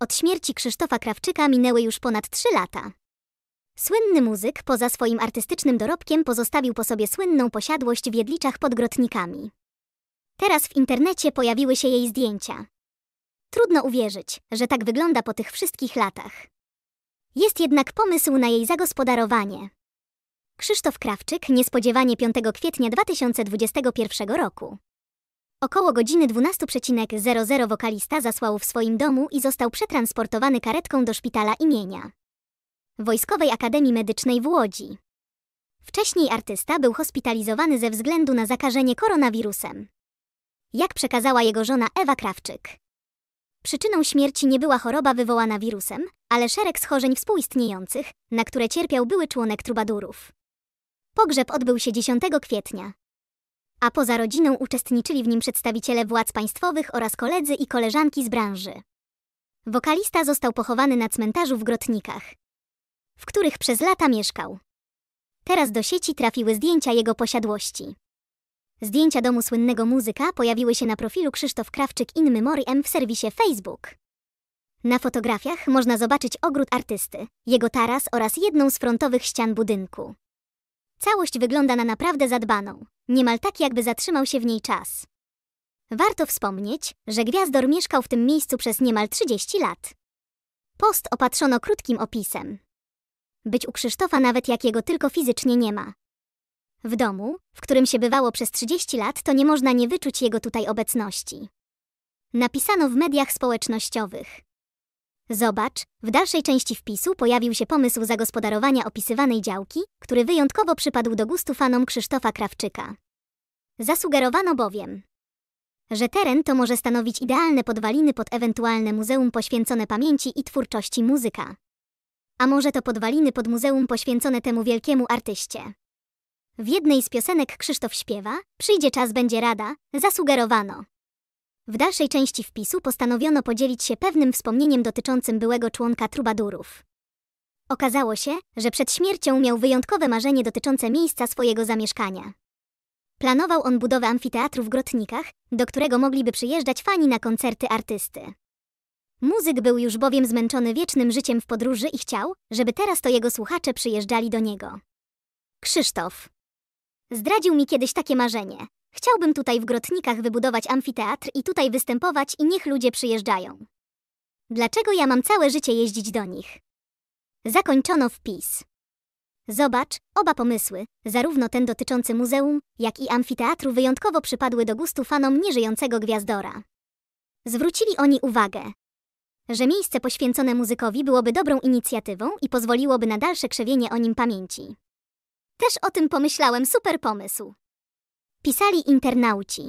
Od śmierci Krzysztofa Krawczyka minęły już ponad trzy lata. Słynny muzyk, poza swoim artystycznym dorobkiem, pozostawił po sobie słynną posiadłość w Jedliczach pod Grotnikami. Teraz w internecie pojawiły się jej zdjęcia. Trudno uwierzyć, że tak wygląda po tych wszystkich latach. Jest jednak pomysł na jej zagospodarowanie. Krzysztof Krawczyk niespodziewanie 5 kwietnia 2021 roku Około godziny 12.00 wokalista zasłał w swoim domu i został przetransportowany karetką do szpitala imienia Wojskowej Akademii Medycznej w Łodzi. Wcześniej artysta był hospitalizowany ze względu na zakażenie koronawirusem. Jak przekazała jego żona Ewa Krawczyk. Przyczyną śmierci nie była choroba wywołana wirusem, ale szereg schorzeń współistniejących, na które cierpiał były członek trubadurów. Pogrzeb odbył się 10 kwietnia, a poza rodziną uczestniczyli w nim przedstawiciele władz państwowych oraz koledzy i koleżanki z branży. Wokalista został pochowany na cmentarzu w Grotnikach, w których przez lata mieszkał. Teraz do sieci trafiły zdjęcia jego posiadłości. Zdjęcia domu słynnego muzyka pojawiły się na profilu Krzysztof Krawczyk in memoriam w serwisie Facebook. Na fotografiach można zobaczyć ogród artysty, jego taras oraz jedną z frontowych ścian budynku. Całość wygląda na naprawdę zadbaną, niemal tak jakby zatrzymał się w niej czas. Warto wspomnieć, że Gwiazdor mieszkał w tym miejscu przez niemal 30 lat. Post opatrzono krótkim opisem. Być u Krzysztofa nawet jakiego tylko fizycznie nie ma. W domu, w którym się bywało przez 30 lat, to nie można nie wyczuć jego tutaj obecności. Napisano w mediach społecznościowych. Zobacz, w dalszej części wpisu pojawił się pomysł zagospodarowania opisywanej działki, który wyjątkowo przypadł do gustu fanom Krzysztofa Krawczyka. Zasugerowano bowiem, że teren to może stanowić idealne podwaliny pod ewentualne muzeum poświęcone pamięci i twórczości muzyka. A może to podwaliny pod muzeum poświęcone temu wielkiemu artyście. W jednej z piosenek Krzysztof śpiewa: Przyjdzie czas, będzie rada, zasugerowano. W dalszej części wpisu postanowiono podzielić się pewnym wspomnieniem dotyczącym byłego członka trubadurów. Okazało się, że przed śmiercią miał wyjątkowe marzenie dotyczące miejsca swojego zamieszkania. Planował on budowę amfiteatru w Grotnikach, do którego mogliby przyjeżdżać fani na koncerty artysty. Muzyk był już bowiem zmęczony wiecznym życiem w podróży i chciał, żeby teraz to jego słuchacze przyjeżdżali do niego. Krzysztof. Zdradził mi kiedyś takie marzenie, Chciałbym tutaj w Grotnikach wybudować amfiteatr i tutaj występować i niech ludzie przyjeżdżają. Dlaczego ja mam całe życie jeździć do nich? Zakończono wpis. Zobacz, oba pomysły, zarówno ten dotyczący muzeum, jak i amfiteatru wyjątkowo przypadły do gustu fanom nieżyjącego gwiazdora. Zwrócili oni uwagę, że miejsce poświęcone muzykowi byłoby dobrą inicjatywą i pozwoliłoby na dalsze krzewienie o nim pamięci. Też o tym pomyślałem, super pomysł pisali internauci.